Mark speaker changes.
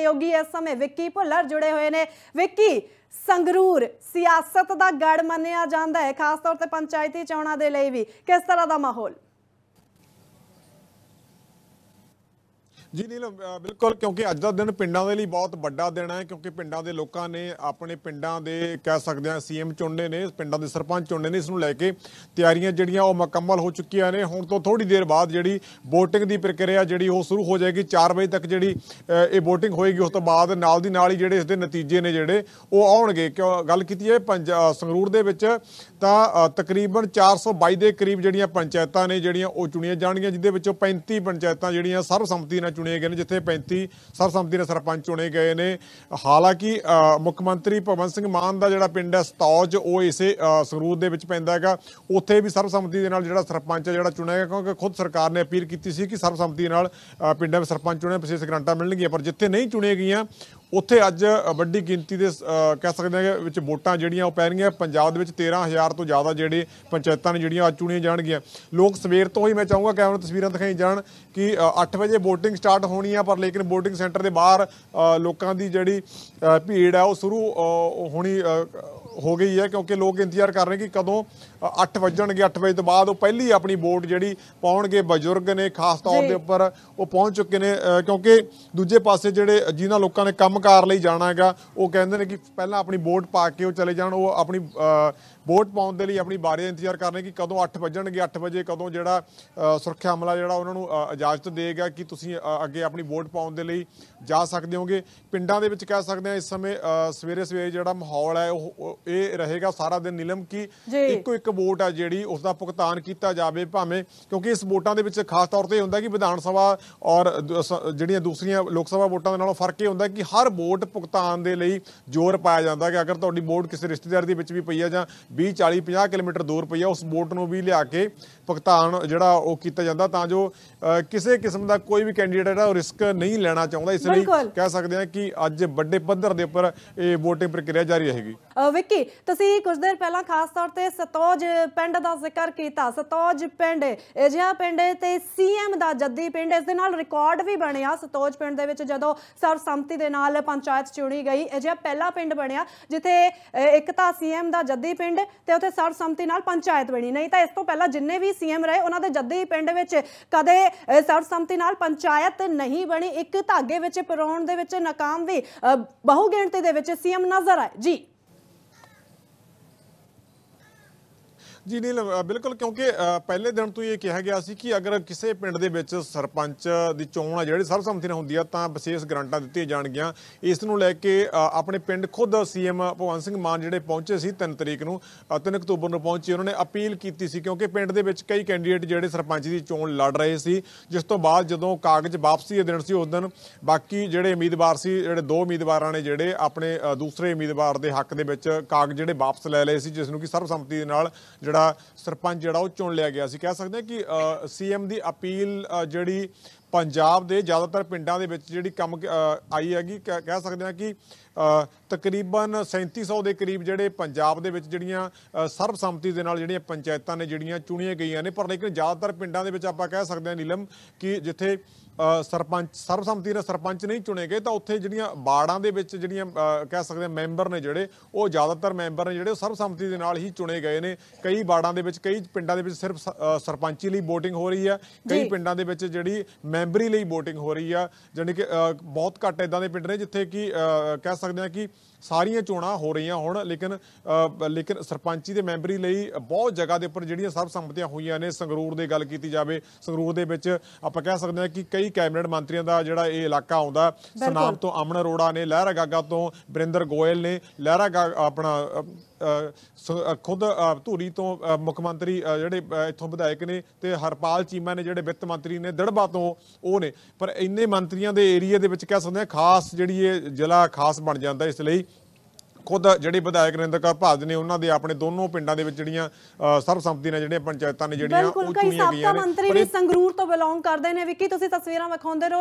Speaker 1: ਸਹਿਯੋਗੀ ਇਸ ਸਮੇਂ ਵਿੱਕੀ ਭੁੱਲਰ ਜੁੜੇ ਹੋਏ ਨੇ ਵਿੱਕੀ ਸੰਗਰੂਰ ਸਿਆਸਤ ਦਾ ਗੜ ਮੰਨਿਆ ਜਾਂਦਾ ਹੈ ਖਾਸ ਤੌਰ ਤੇ ਪੰਚਾਇਤੀ ਚੋਣਾਂ ਦੇ ਲਈ ਵੀ ਕਿਸ ਤਰ੍ਹਾਂ ਦਾ ਮਾਹੌਲ
Speaker 2: ਜੀ ਨੀਲ ਬਿਲਕੁਲ ਕਿਉਂਕਿ ਅੱਜ ਦਾ ਦਿਨ ਪਿੰਡਾਂ ਦੇ ਲਈ ਬਹੁਤ ਵੱਡਾ ਦਿਨ ਹੈ ਕਿਉਂਕਿ ਪਿੰਡਾਂ ਦੇ ਲੋਕਾਂ ਨੇ ਆਪਣੇ ਪਿੰਡਾਂ ਦੇ ਕਹਿ ਸਕਦੇ ਆ ਸੀਐਮ ਚੁਣਨੇ ਨੇ ਪਿੰਡਾਂ ਦੇ ਸਰਪੰਚ ਚੁਣਨੇ ਨੇ ਇਸ ਨੂੰ ਲੈ ਕੇ ਤਿਆਰੀਆਂ ਜਿਹੜੀਆਂ ਉਹ ਮੁਕੰਮਲ ਹੋ ਚੁੱਕੀਆਂ ਨੇ ਹੁਣ ਤੋਂ ਥੋੜੀ ਦੇਰ ਬਾਅਦ ਜਿਹੜੀ VOTING ਦੀ ਪ੍ਰਕਿਰਿਆ ਜਿਹੜੀ ਉਹ ਸ਼ੁਰੂ ਹੋ ਜਾਏਗੀ 4 ਵਜੇ ਤੱਕ ਜਿਹੜੀ ਇਹ VOTING ਹੋਏਗੀ ਉਸ ਤੋਂ ਬਾਅਦ ਨਾਲ ਦੀ ਨਾਲ ਹੀ ਜਿਹੜੇ ਇਸ ਦੇ ਨਤੀਜੇ ਨੇ ਜਿਹੜੇ ਉਹ ਆਉਣਗੇ ਕਿਉਂ ਗੱਲ ਕੀਤੀ ਹੈ ਸੰਗਰੂਰ ਦੇ ਵਿੱਚ ਤਾਂ ਤਕਰੀਬਨ 422 ਦੇ ਕਰੀਬ ਜਿਹੜੀਆਂ ਪੰਚਾਇਤਾਂ ਨੇ ਜਿਹੜੀਆਂ ਉਹ ਚੁਣੀਆਂ ਜਾਣਗੀਆਂ ਜਿਦੇ ਵਿੱਚੋਂ 35 ਪੰਚਾਇਤਾਂ ਜਿਹੜੀਆਂ ਸਰਬਸੰਮਤੀ ਨਾਲ ਚੁਣੇ ਗਏ ਨੇ ਜਿੱਥੇ 35 ਸਰਸੰਮਤੀ ਨਾਲ ਸਰਪੰਚ ਚੁਣੇ ਗਏ ਨੇ ਹਾਲਾਂਕਿ ਮੁੱਖ ਮੰਤਰੀ ਭਗਵੰਤ ਸਿੰਘ ਮਾਨ ਦਾ ਜਿਹੜਾ ਪਿੰਡ ਹੈ ਸਤੌਜ ਉਹ ਇਸੇ ਸੰਗਰੂਰ ਦੇ ਵਿੱਚ ਪੈਂਦਾ ਹੈਗਾ ਉੱਥੇ ਵੀ ਸਰਬਸੰਮਤੀ ਦੇ ਨਾਲ ਜਿਹੜਾ ਸਰਪੰਚ ਹੈ ਜਿਹੜਾ ਚੁਣਿਆ ਗਿਆ ਕਿਉਂਕਿ ਖੁਦ ਸਰਕਾਰ ਨੇ ਅਪੀਲ ਕੀਤੀ ਸੀ ਕਿ ਸਰਬਸੰਮਤੀ ਨਾਲ ਪਿੰਡਾਂ ਵਿੱਚ ਸਰਪੰਚ ਚੁਣੇ ਵਿਸ਼ੇਸ਼ ਗਰੰਟਾ ਮਿਲਣਗੀਆਂ ਪਰ ਜਿੱਥੇ ਨਹੀਂ ਚੁਣੇ ਗਈਆਂ ਉੱਥੇ ਅੱਜ ਵੱਡੀ ਗਿਣਤੀ ਦੇ ਕਹਿ ਸਕਦੇ ਹਾਂ ਵਿੱਚ ਵੋਟਾਂ ਜਿਹੜੀਆਂ ਉਹ ਪੈਣਗੀਆਂ ਪੰਜਾਬ ਦੇ ਵਿੱਚ 13000 ਤੋਂ ਜ਼ਿਆਦਾ ਜਿਹੜੇ ਪੰਚਾਇਤਾਂ ਨੇ ਜਿਹੜੀਆਂ ਅੱਜ ਚੁਣੀਆਂ ਜਾਣਗੀਆਂ ਲੋਕ ਸਵੇਰ ਤੋਂ ਹੀ ਮੈਂ ਚਾਹੂੰਗਾ ਉਹਨਾਂ ਤਸਵੀਰਾਂ ਦਿਖਾਈ ਜਾਣ ਕਿ 8 ਵਜੇ VOTING ਸਟਾਰਟ ਹੋਣੀ ਆ ਪਰ ਲੇਕਿਨ VOTING ਸੈਂਟਰ ਦੇ ਬਾਹਰ ਲੋਕਾਂ ਦੀ ਜਿਹੜੀ ਭੀੜ ਆ ਉਹ ਸ਼ੁਰੂ ਹੋਣੀ ਹੋ ਗਈ ਹੈ ਕਿਉਂਕਿ ਲੋਕ ਇੰਤਜ਼ਾਰ ਕਰ ਰਹੇ ਕਿ ਕਦੋਂ 8 ਵਜਣਗੇ 8 ਵਜੇ ਤੋਂ ਬਾਅਦ ਉਹ ਪਹਿਲੀ ਆਪਣੀ ਵੋਟ ਜਿਹੜੀ ਪਾਉਣਗੇ ਬਜ਼ੁਰਗ ਨੇ ਖਾਸ ਤੌਰ ਦੇ ਉੱਪਰ ਉਹ ਪਹੁੰਚ ਚੁੱਕੇ ਨੇ ਕਿਉਂਕਿ ਦੂਜੇ ਪਾਸੇ ਜਿਹੜੇ ਜਿਨ੍ਹਾਂ ਲੋਕਾਂ ਨੇ ਕੰਮਕਾਰ ਲਈ ਜਾਣਾ ਹੈਗਾ ਉਹ ਕਹਿੰਦੇ ਨੇ ਕਿ ਪਹਿਲਾਂ ਆਪਣੀ ਵੋਟ ਪਾ ਕੇ ਉਹ ਚਲੇ ਜਾਣ ਉਹ ਆਪਣੀ ਵੋਟ ਪਾਉਣ ਦੇ ਲਈ ਆਪਣੀ ਵਾਰੀ ਦਾ ਇੰਤਜ਼ਾਰ ਕਰ ਰਹੇ ਕਿ ਕਦੋਂ 8 ਵੱਜਣਗੇ 8 ਵਜੇ ਕਦੋਂ ਜਿਹੜਾ ਸੁਰੱਖਿਆ ਅਮਲਾ ਜਿਹੜਾ ਉਹਨਾਂ ਨੂੰ ਇਜਾਜ਼ਤ ਦੇਗਾ ਕਿ ਤੁਸੀਂ ਅੱਗੇ ਆਪਣੀ ਵੋਟ ਪਾਉਣ ਦੇ ਲਈ ਜਾ ਸਕਦੇ ਹੋਗੇ ਪਿੰਡਾਂ ਦੇ ਵਿੱਚ ਕਹਿ ਸਕਦੇ ਆ ਇਸ ਸਮੇਂ ਸਵੇਰੇ ਸਵੇਰੇ ਜਿਹੜਾ ਮਾਹੌਲ ਹੈ ਉਹ ਇਹ ਰਹੇਗਾ ਸਾਰਾ ਦਿਨ ਨਿਲਮ ਕੀ ਇੱਕੋ ਇੱਕ ਵੋਟ ਆ ਜਿਹੜੀ ਉਸ ਦਾ ਭੁਗਤਾਨ ਕੀਤਾ ਜਾਵੇ ਭਾਵੇਂ ਕਿਉਂਕਿ ਇਸ ਵੋਟਾਂ ਦੇ ਵਿੱਚ ਖਾਸ ਤੌਰ ਤੇ ਹੁੰਦਾ ਕਿ ਵਿਧਾਨ ਸਭਾ ਔਰ ਜਿਹੜੀਆਂ ਦੂਸਰੀਆਂ ਲੋਕ ਸਭਾ ਵੋਟਾਂ ਦੇ ਨਾਲੋਂ ਫਰਕ ਇਹ ਹੁੰਦਾ ਕਿ ਹਰ ਵੋਟ ਭੁਗਤਾਨ ਦੇ ਲਈ ਜ਼ੋਰ ਪਾਇਆ ਜਾਂਦਾ ਕਿ ਅਗਰ ਤੁਹਾਡੀ ਵੋਟ ਕਿਸੇ ਰਿਸ਼ਤੇਦਾਰ ਦੇ ਵਿੱਚ ਵੀ ਪਈ ਆ ਜਾਂ 20 40 50 ਕਿਲੋਮੀਟਰ ਦੂਰ ਪਈ ਆ ਉਸ ਬੋਟ ਨੂੰ ਵੀ ਲਿਆ ਕੇ ਭੁਗਤਾਨ ਜਿਹੜਾ ਉਹ ਕੀਤਾ ਜਾਂਦਾ ਤਾਂ ਜੋ ਕਿਸੇ ਕਿਸਮ ਦਾ ਕੋਈ ਵੀ ਕੈਂਡੀਡੇਟ ਹੈ ਉਹ ਰਿਸਕ ਨਹੀਂ ਲੈਣਾ ਚਾਹੁੰਦਾ ਇਸ ਲਈ ਕਹਿ ਸਕਦੇ ਆ ਕਿ ਅੱਜ ਵੱਡੇ ਪੱਧਰ ਦੇ ਉੱਪਰ ਇਹ VOTING ਪ੍ਰਕਿਰਿਆ ਜਾਰੀ ਰਹੇਗੀ
Speaker 1: ਵਿੱਕੀ ਤੁਸੀਂ ਕੁਝ ਦਿਨ ਪਹਿਲਾਂ ਖਾਸ ਤੌਰ ਤੇ ਸਤੋਜ ਪਿੰਡ ਦਾ ਜ਼ਿਕਰ ਕੀਤਾ ਸਤੋਜ ਪਿੰਡ ਅਜਿਹਾ ਪਿੰਡ ਤੇ ਸੀਐਮ ਦਾ ਜੱਦੀ ਪਿੰਡ ਇਸ ਦੇ ਨਾਲ ਰਿਕਾਰਡ ਵੀ ਬਣਿਆ ਸਤੋਜ ਪਿੰਡ ਦੇ ਵਿੱਚ ਜਦੋਂ ਸਰਸੰਮਤੀ ਦੇ ਨਾਲ ਪੰਚਾਇਤ ਚੁਣੀ ਗਈ ਅਜਿਹਾ ਪਹਿਲਾ ਪਿੰਡ ਬਣਿਆ ਜਿੱਥੇ ਇੱਕ ਤਾਂ ਸੀਐਮ ਦਾ ਜੱਦੀ ਪਿੰਡ ਤੇ ਉੱਥੇ ਸਰਸੰਮਤੀ ਨਾਲ ਪੰਚਾਇਤ ਬਣੀ ਨਹੀਂ ਤਾਂ ਇਸ ਤੋਂ ਪਹਿਲਾਂ ਜਿੰਨੇ ਵੀ ਸੀਐਮ ਰਹੇ ਉਹਨਾਂ ਦੇ ਜੱਦੀ ਪਿੰਡ ਵਿੱਚ ਕਦੇ ਸਰਸੰਮਤੀ ਨਾਲ ਪੰਚਾਇਤ ਨਹੀਂ ਬਣੀ ਇੱਕ ਧਾਗੇ ਵਿੱਚ ਪਰੋਣ ਦੇ ਵਿੱਚ ਨਾਕਾਮ ਵੀ ਬਹੁਗਿਣਤੀ ਦੇ ਵਿੱਚ ਸੀਐਮ ਨਜ਼ਰ ਆਏ ਜੀ
Speaker 2: ਜੀ ਨਹੀਂ ਬਿਲਕੁਲ ਕਿਉਂਕਿ ਪਹਿਲੇ ਦਿਨ ਤੋਂ ਇਹ ਕਿਹਾ ਗਿਆ ਸੀ ਕਿ ਅਗਰ ਕਿਸੇ ਪਿੰਡ ਦੇ ਵਿੱਚ ਸਰਪੰਚ ਦੀ ਚੋਣ ਆ ਜਿਹੜੀ ਸਰਬਸੰਮਤੀ ਨਾਲ ਹੁੰਦੀ ਆ ਤਾਂ ਵਿਸ਼ੇਸ਼ ਗਰੰਟਾਂ ਦਿੱਤੀਆਂ ਜਾਣਗੀਆਂ ਇਸ ਨੂੰ ਲੈ ਕੇ ਆਪਣੇ ਪਿੰਡ ਖੁਦ ਸੀਐਮ ਭਵਨ ਸਿੰਘ ਮਾਨ ਜਿਹੜੇ ਪਹੁੰਚੇ ਸੀ 3 ਤਰੀਕ ਨੂੰ 3 ਅਕਤੂਬਰ ਨੂੰ ਪਹੁੰਚੇ ਉਹਨਾਂ ਨੇ ਅਪੀਲ ਕੀਤੀ ਸੀ ਕਿਉਂਕਿ ਪਿੰਡ ਦੇ ਵਿੱਚ ਕਈ ਕੈਂਡੀਡੇਟ ਜਿਹੜੇ ਸਰਪੰਚ ਦੀ ਚੋਣ ਲੜ ਰਹੇ ਸੀ ਜਿਸ ਤੋਂ ਬਾਅਦ ਜਦੋਂ ਕਾਗਜ਼ ਵਾਪਸੀ ਦੇ ਦਿਨ ਸੀ ਉਸ ਦਿਨ ਬਾਕੀ ਜਿਹੜੇ ਉਮੀਦਵਾਰ ਸੀ ਜਿਹੜੇ ਦੋ ਉਮੀਦਵਾਰਾਂ ਨੇ ਜਿਹੜੇ ਆਪਣੇ ਦੂਸਰੇ ਉਮੀਦਵਾਰ ਦੇ ਹੱਕ ਦੇ ਵਿੱਚ ਕਾਗਜ਼ ਜਿਹੜੇ ਵਾਪਸ ਲੈ ਲਏ ਸੀ ਜਿਸ ਨੂੰ ਕਿ ਸਰਬਸੰਮਤੀ ਦੇ ਨਾਲ ਜਿਹੜਾ ਸਰਪੰਚ ਜਿਹੜਾ ਉਹ ਚੁਣ ਲਿਆ ਗਿਆ ਸੀ ਕਹਿ ਸਕਦੇ ਹਾਂ ਕਿ ਸੀਐਮ ਦੀ ਅਪੀਲ ਜਿਹੜੀ ਪੰਜਾਬ ਦੇ ਜ਼ਿਆਦਾਤਰ ਪਿੰਡਾਂ ਦੇ ਵਿੱਚ ਜਿਹੜੀ ਕੰਮ ਆਈ ਹੈਗੀ ਕਹਿ ਸਕਦੇ ਹਾਂ ਕਿ ਤਕਰੀਬਨ 3700 ਦੇ ਕਰੀਬ ਜਿਹੜੇ ਪੰਜਾਬ ਦੇ ਵਿੱਚ ਜਿਹੜੀਆਂ ਸਰਬਸੰਮਤੀ ਦੇ ਨਾਲ ਜਿਹੜੀਆਂ ਪੰਚਾਇਤਾਂ ਨੇ ਜਿਹੜੀਆਂ ਚੁਣੀਆਂ ਗਈਆਂ ਨੇ ਪਰ ਲੇਕਿਨ ਜ਼ਿਆਦਾਤਰ ਪਿੰਡਾਂ ਦੇ ਵਿੱਚ ਆਪਾਂ ਕਹਿ ਸਕਦੇ ਹਾਂ ਨੀਲਮ ਕਿ ਜਿੱਥੇ ਸਰਪੰਚ ਸਰਬਸੰਮਤੀ ਨਾਲ ਸਰਪੰਚ ਨਹੀਂ ਚੁਣੇ ਗਏ ਤਾਂ ਉੱਥੇ ਜਿਹੜੀਆਂ ਬਾੜਾਂ ਦੇ ਵਿੱਚ ਜਿਹੜੀਆਂ ਕਹਿ ਸਕਦੇ ਆ ਮੈਂਬਰ ਨੇ ਜਿਹੜੇ ਉਹ ਜ਼ਿਆਦਾਤਰ ਮੈਂਬਰ ਨੇ ਜਿਹੜੇ ਸਰਬਸੰਮਤੀ ਦੇ ਨਾਲ ਹੀ ਚੁਣੇ ਗਏ ਨੇ ਕਈ ਬਾੜਾਂ ਦੇ ਵਿੱਚ ਕਈ ਪਿੰਡਾਂ ਦੇ ਵਿੱਚ ਸਿਰਫ ਸਰਪੰਚੀ ਲਈ VOTING ਹੋ ਰਹੀ ਹੈ ਕਈ ਪਿੰਡਾਂ ਦੇ ਵਿੱਚ ਜਿਹੜੀ ਮੈਂਬਰੀ ਲਈ VOTING ਹੋ ਰਹੀ ਆ ਜਾਨੀ ਕਿ ਬਹੁਤ ਘੱਟ ਇਦਾਂ ਦੇ ਪਿੰਡ ਨੇ ਜਿੱਥੇ ਕਿ ਕਹਿ ਸਕਦੇ ਆ ਕਿ ਸਾਰੀਆਂ ਚੋਣਾਂ ਹੋ ਰਹੀਆਂ ਹੁਣ ਲੇਕਿਨ ਲੇਕਿਨ ਸਰਪੰਚੀ ਦੇ ਮੈਂਬਰੀ ਲਈ ਬਹੁਤ ਜਗ੍ਹਾ ਦੇ ਉੱਪਰ ਜਿਹੜੀਆਂ ਸਭ ਸੰਮਤੀਆਂ ਹੋਈਆਂ ਨੇ ਸੰਗਰੂਰ ਦੇ ਗੱਲ ਕੀਤੀ ਜਾਵੇ ਸੰਗਰੂਰ ਦੇ ਵਿੱਚ ਆਪਾਂ ਕਹਿ ਸਕਦੇ ਆ ਕਿ ਕਈ ਕੈਬਨਿਟ ਮੰਤਰੀਆਂ ਦਾ ਜਿਹੜਾ ਇਹ ਇਲਾਕਾ ਆਉਂਦਾ ਸਨਾਮ ਤੋਂ ਅਮਨ ਅਰੋੜਾ ਨੇ ਲਹਿਰਾ ਗਾਗਾ ਤੋਂ ਬਰਿੰਦਰ ਗੋਇਲ ਨੇ ਲਹਿਰਾ ਆਪਣਾ ਖੁਦ ਧੂਰੀ ਤੋਂ ਮੁੱਖ ਮੰਤਰੀ ਜਿਹੜੇ ਇੱਥੋਂ ਵਿਧਾਇਕ ਨੇ ਤੇ ਹਰਪਾਲ ਚੀਮਾ ਨੇ ਜਿਹੜੇ ਵਿੱਤ ਮੰਤਰੀ ਨੇ ਦੜਬਾ ਤੋਂ ਉਹ ਨੇ ਪਰ ਇੰਨੇ ਮੰਤਰੀਆਂ ਦੇ ਏਰੀਆ ਦੇ ਵਿੱਚ ਕਹਿ ਸਕਦੇ ਆ ਖਾਸ ਜਿਹੜੀ ਇਹ ਜ਼ਿਲ੍ਹਾ ਖਾਸ ਬਣ ਜਾਂਦਾ ਇਸ ਲਈ ਖੁਦ ਜਿਹੜੇ ਵਿਧਾਇਕ ਰਿੰਦਰ ਕੌਰ ਭਾਜ ਨੇ ਉਹਨਾਂ ਦੇ ਆਪਣੇ ਦੋਨੋਂ ਪਿੰਡਾਂ ਦੇ ਵਿੱਚ ਜਿਹੜੀਆਂ ਸਰਬਸੰਮਤੀ ਨਾਲ ਜਿਹੜੀਆਂ ਪੰਚਾਇਤਾਂ ਨੇ ਜਿਹੜੀਆਂ ਉਹ ਚੁਣੀਆਂ ਗਈਆਂ ਨੇ ਬਿਲਕੁਲ ਕਈ ਸਾਬਕਾ ਮੰਤਰੀ ਵੀ
Speaker 1: ਸੰਗਰੂਰ ਤੋਂ ਬਿਲੋਂਗ ਕਰਦੇ ਨੇ ਵਿੱਕੀ ਤੁਸੀਂ ਤਸਵੀਰਾਂ ਵਿਖਾਉਂਦੇ ਰਹੋ